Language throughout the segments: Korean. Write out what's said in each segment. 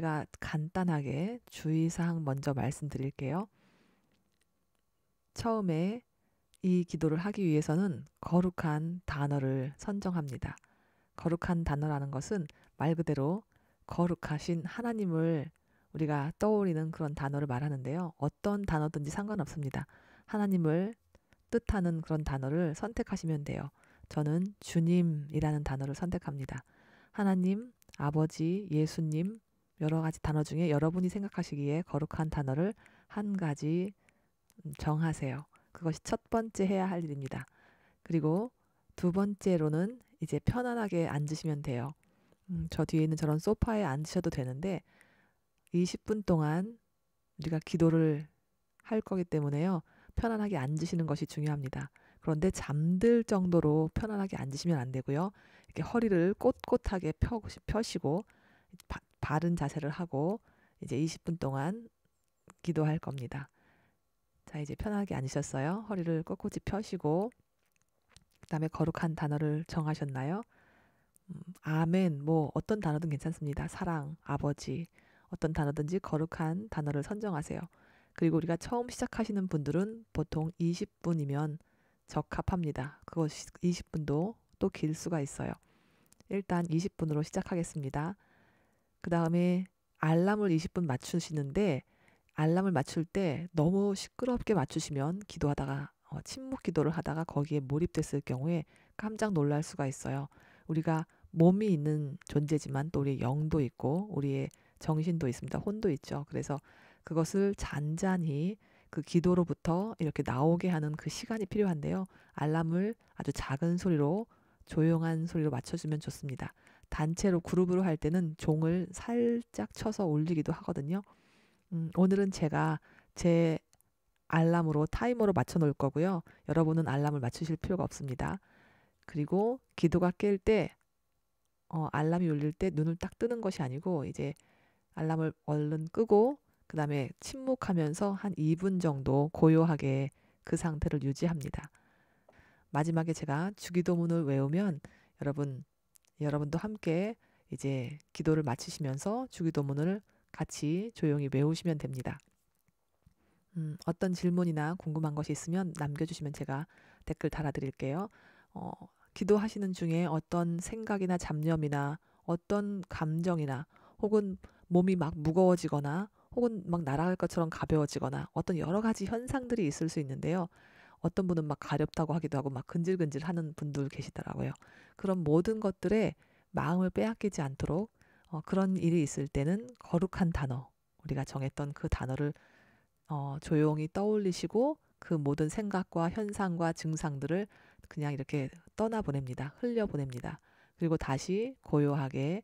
제가 간단하게 주의사항 먼저 말씀드릴게요. 처음에 이 기도를 하기 위해서는 거룩한 단어를 선정합니다. 거룩한 단어라는 것은 말 그대로 거룩하신 하나님을 우리가 떠올리는 그런 단어를 말하는데요. 어떤 단어든지 상관없습니다. 하나님을 뜻하는 그런 단어를 선택하시면 돼요. 저는 주님이라는 단어를 선택합니다. 하나님, 아버지, 예수님, 여러 가지 단어 중에 여러분이 생각하시기에 거룩한 단어를 한 가지 음, 정하세요. 그것이 첫 번째 해야 할 일입니다. 그리고 두 번째로는 이제 편안하게 앉으시면 돼요. 음, 저 뒤에 있는 저런 소파에 앉으셔도 되는데 20분 동안 우리가 기도를 할 거기 때문에요. 편안하게 앉으시는 것이 중요합니다. 그런데 잠들 정도로 편안하게 앉으시면 안 되고요. 이렇게 허리를 꼿꼿하게 펴, 시고 바른 자세를 하고 이제 20분 동안 기도할 겁니다. 자, 이제 편하게 앉으셨어요? 허리를 꼿꼿이 펴시고 그다음에 거룩한 단어를 정하셨나요? 음, 아멘 뭐 어떤 단어든 괜찮습니다. 사랑, 아버지 어떤 단어든지 거룩한 단어를 선정하세요. 그리고 우리가 처음 시작하시는 분들은 보통 20분이면 적합합니다. 그것 20분도 또 길 수가 있어요. 일단 20분으로 시작하겠습니다. 그 다음에 알람을 20분 맞추시는데 알람을 맞출 때 너무 시끄럽게 맞추시면 기도하다가 어, 침묵 기도를 하다가 거기에 몰입됐을 경우에 깜짝 놀랄 수가 있어요. 우리가 몸이 있는 존재지만 또 우리의 영도 있고 우리의 정신도 있습니다. 혼도 있죠. 그래서 그것을 잔잔히 그 기도로부터 이렇게 나오게 하는 그 시간이 필요한데요. 알람을 아주 작은 소리로 조용한 소리로 맞춰주면 좋습니다. 단체로 그룹으로 할 때는 종을 살짝 쳐서 올리기도 하거든요. 음, 오늘은 제가 제 알람으로 타이머로 맞춰 놓을 거고요. 여러분은 알람을 맞추실 필요가 없습니다. 그리고 기도가 깰때 어, 알람이 울릴 때 눈을 딱 뜨는 것이 아니고 이제 알람을 얼른 끄고 그 다음에 침묵하면서 한 2분 정도 고요하게 그 상태를 유지합니다. 마지막에 제가 주기도문을 외우면 여러분 여러분도 함께 이제 기도를 마치시면서 주기도문을 같이 조용히 외우시면 됩니다. 음, 어떤 질문이나 궁금한 것이 있으면 남겨주시면 제가 댓글 달아드릴게요. 어, 기도하시는 중에 어떤 생각이나 잡념이나 어떤 감정이나 혹은 몸이 막 무거워지거나 혹은 막 날아갈 것처럼 가벼워지거나 어떤 여러 가지 현상들이 있을 수 있는데요. 어떤 분은 막 가렵다고 하기도 하고 막 근질근질 하는 분들 계시더라고요. 그런 모든 것들에 마음을 빼앗기지 않도록 어, 그런 일이 있을 때는 거룩한 단어, 우리가 정했던 그 단어를 어, 조용히 떠올리시고 그 모든 생각과 현상과 증상들을 그냥 이렇게 떠나보냅니다. 흘려보냅니다. 그리고 다시 고요하게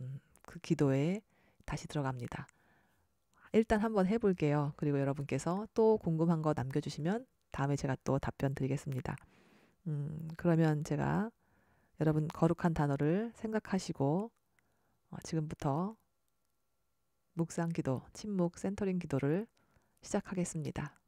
음, 그 기도에 다시 들어갑니다. 일단 한번 해볼게요. 그리고 여러분께서 또 궁금한 거 남겨주시면 다음에 제가 또 답변 드리겠습니다. 음, 그러면 제가 여러분 거룩한 단어를 생각하시고 어, 지금부터 묵상 기도, 침묵 센터링 기도를 시작하겠습니다.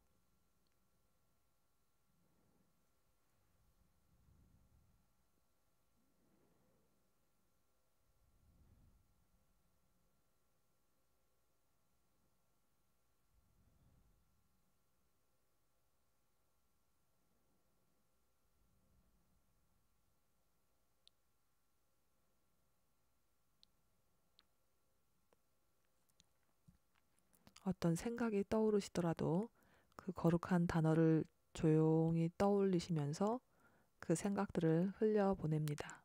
어떤 생각이 떠오르시더라도 그 거룩한 단어를 조용히 떠올리시면서 그 생각들을 흘려보냅니다.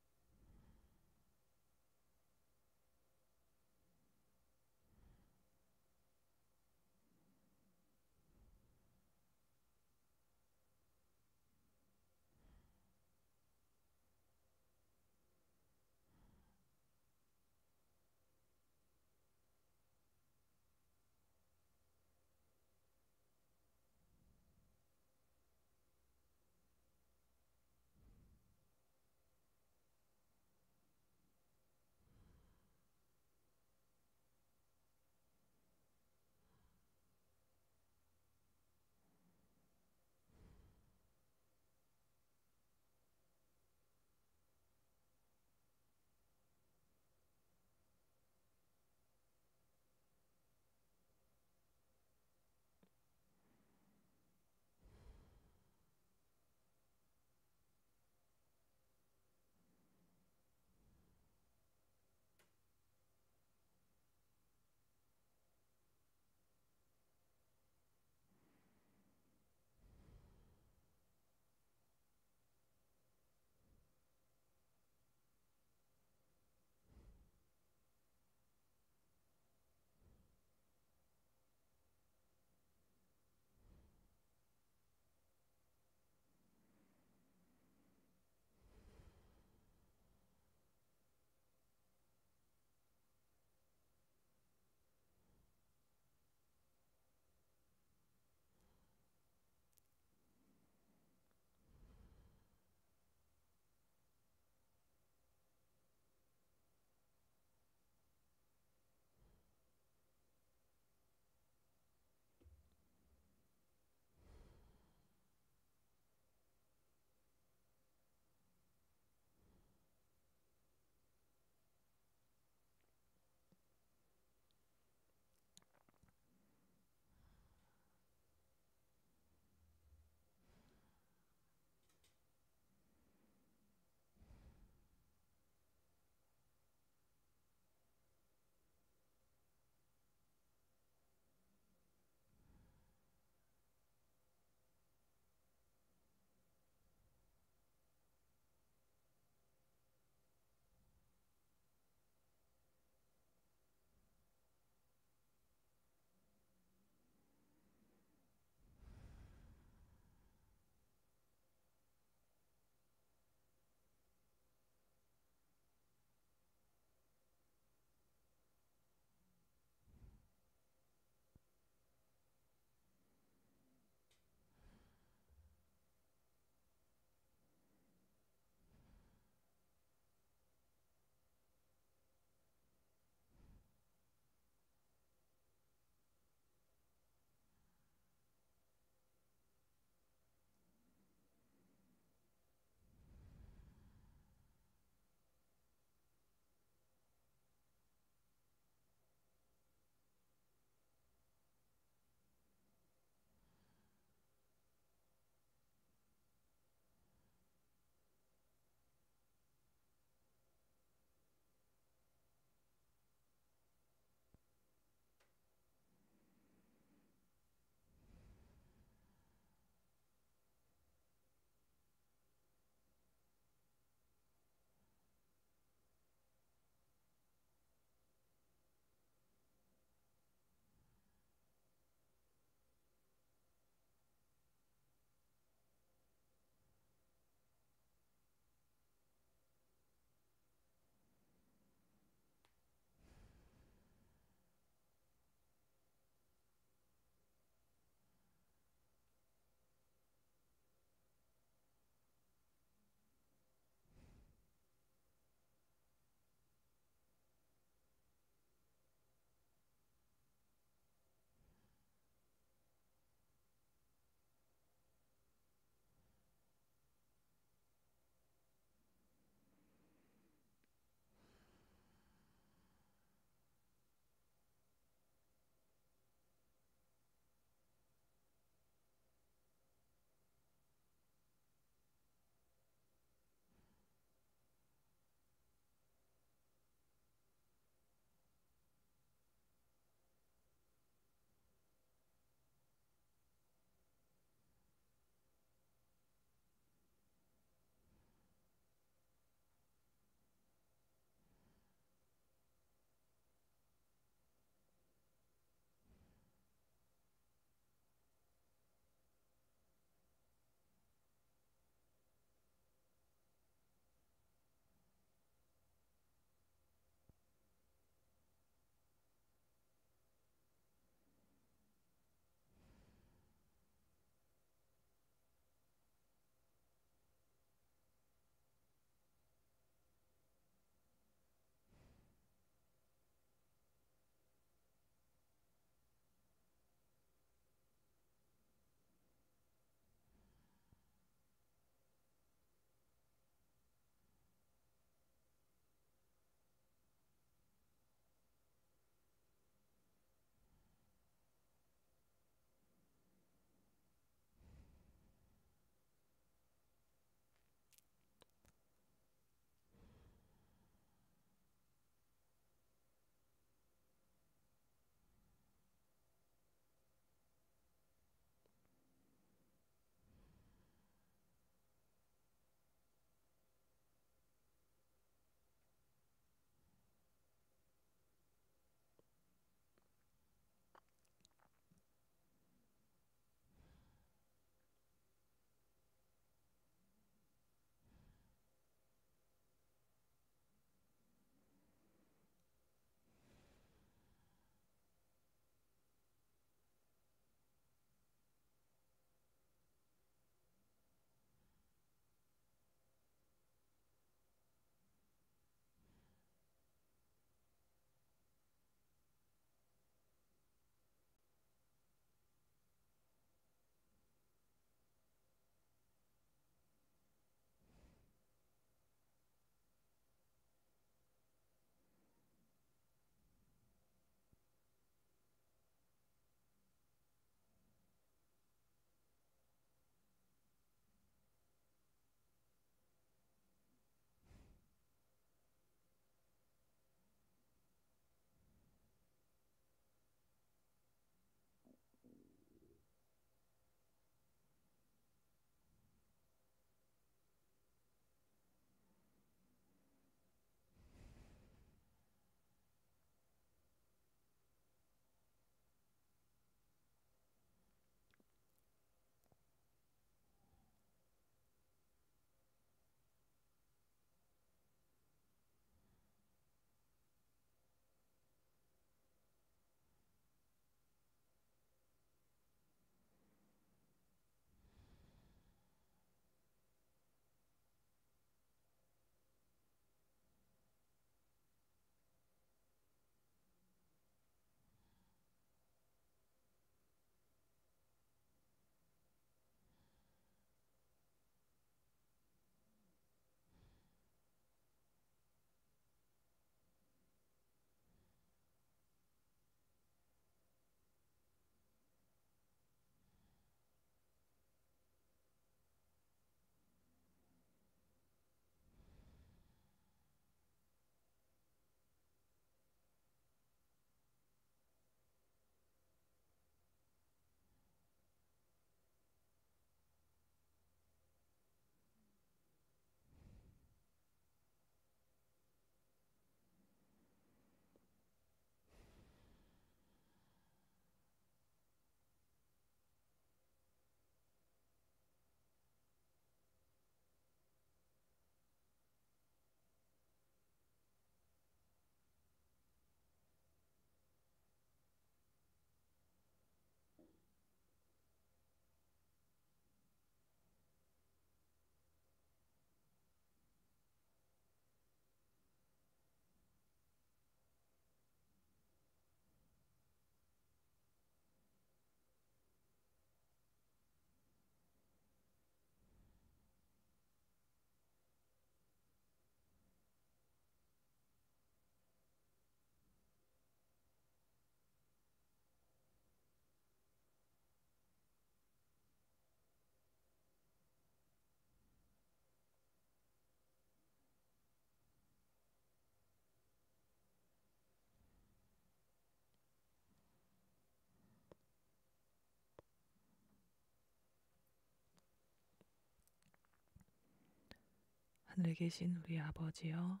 하늘에 계신 우리 아버지여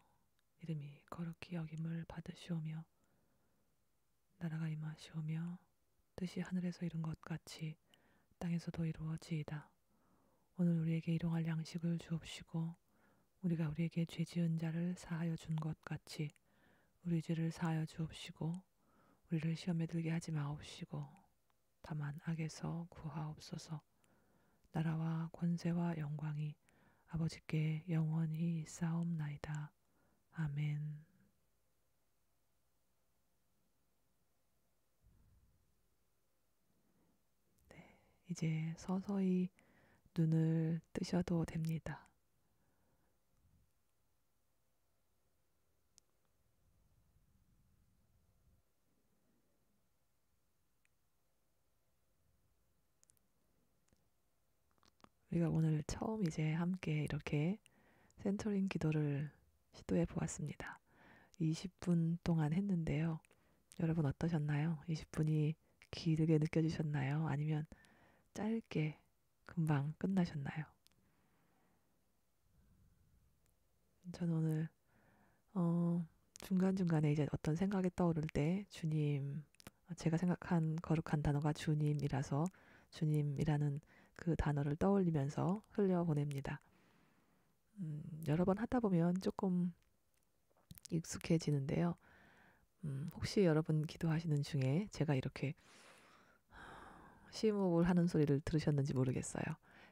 이름이 거룩히 여김을 받으시오며 나라가 임하시오며 뜻이 하늘에서 이룬 것 같이 땅에서도 이루어지이다. 오늘 우리에게 일용할 양식을 주옵시고 우리가 우리에게 죄 지은 자를 사하여 준 것 같이 우리 죄를 사하여 주옵시고 우리를 시험에 들게 하지 마옵시고 다만 악에서 구하옵소서 나라와 권세와 영광이 아버지께 영원히 싸움나이다. 아멘. 네, 이제 서서히 눈을 뜨셔도 됩니다. 우리가 오늘 처음 이제 함께 이렇게 센터링 기도를 시도해 보았습니다. 20분 동안 했는데요. 여러분 어떠셨나요? 20분이 길게 느껴지셨나요? 아니면 짧게 금방 끝나셨나요? 저는 오늘 어, 중간중간에 이제 어떤 생각이 떠오를 때 주님 제가 생각한 거룩한 단어가 주님이라서 주님이라는 그 단어를 떠올리면서 흘려보냅니다. 음, 여러 번 하다 보면 조금 익숙해지는데요. 음, 혹시 여러분 기도하시는 중에 제가 이렇게 심호흡을 하는 소리를 들으셨는지 모르겠어요.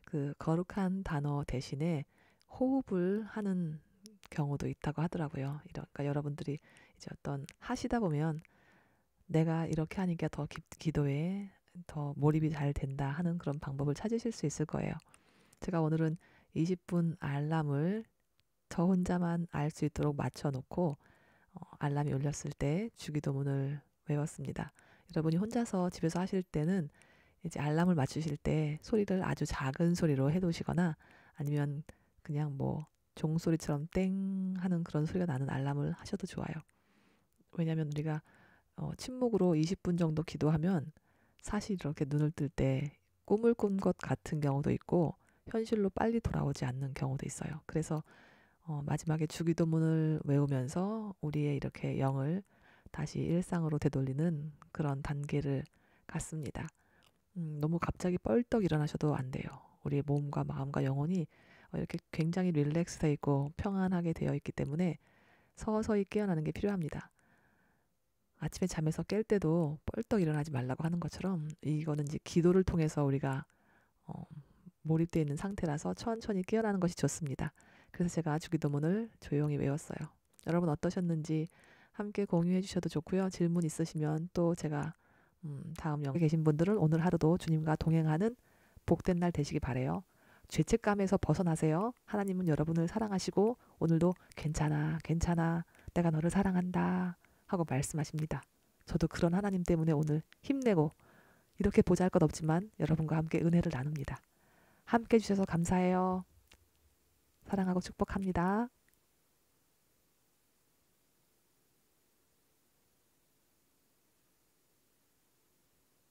그 거룩한 단어 대신에 호흡을 하는 경우도 있다고 하더라고요. 그러니까 여러분들이 이제 어떤 하시다 보면 내가 이렇게 하니까 더 기, 기도에 더 몰입이 잘 된다 하는 그런 방법을 찾으실 수 있을 거예요. 제가 오늘은 20분 알람을 저 혼자만 알 수 있도록 맞춰놓고 어, 알람이 울렸을 때 주기도문을 외웠습니다. 여러분이 혼자서 집에서 하실 때는 이제 알람을 맞추실 때 소리를 아주 작은 소리로 해놓으시거나 아니면 그냥 뭐 종소리처럼 땡 하는 그런 소리가 나는 알람을 하셔도 좋아요. 왜냐하면 우리가 어, 침묵으로 20분 정도 기도하면 사실 이렇게 눈을 뜰 때 꿈을 꾼 것 같은 경우도 있고 현실로 빨리 돌아오지 않는 경우도 있어요. 그래서 어, 마지막에 주기도문을 외우면서 우리의 이렇게 영을 다시 일상으로 되돌리는 그런 단계를 갔습니다. 음, 너무 갑자기 뻘떡 일어나셔도 안 돼요. 우리의 몸과 마음과 영혼이 어, 이렇게 굉장히 릴렉스돼 있고 평안하게 되어 있기 때문에 서서히 깨어나는 게 필요합니다. 아침에 잠에서 깰 때도 뻘떡 일어나지 말라고 하는 것처럼 이거는 이제 기도를 통해서 우리가 어, 몰입되어 있는 상태라서 천천히 깨어나는 것이 좋습니다. 그래서 제가 주기도문을 조용히 외웠어요. 여러분 어떠셨는지 함께 공유해 주셔도 좋고요. 질문 있으시면 또 제가 음, 다음 영에 계신 분들은 오늘 하루도 주님과 동행하는 복된 날 되시기 바래요. 죄책감에서 벗어나세요. 하나님은 여러분을 사랑하시고 오늘도 괜찮아, 괜찮아, 내가 너를 사랑한다. 하고 말씀하십니다. 저도 그런 하나님 때문에 오늘 힘내고 이렇게 보잘 것 없지만 여러분과 함께 은혜를 나눕니다. 함께 해주셔서 감사해요. 사랑하고 축복합니다.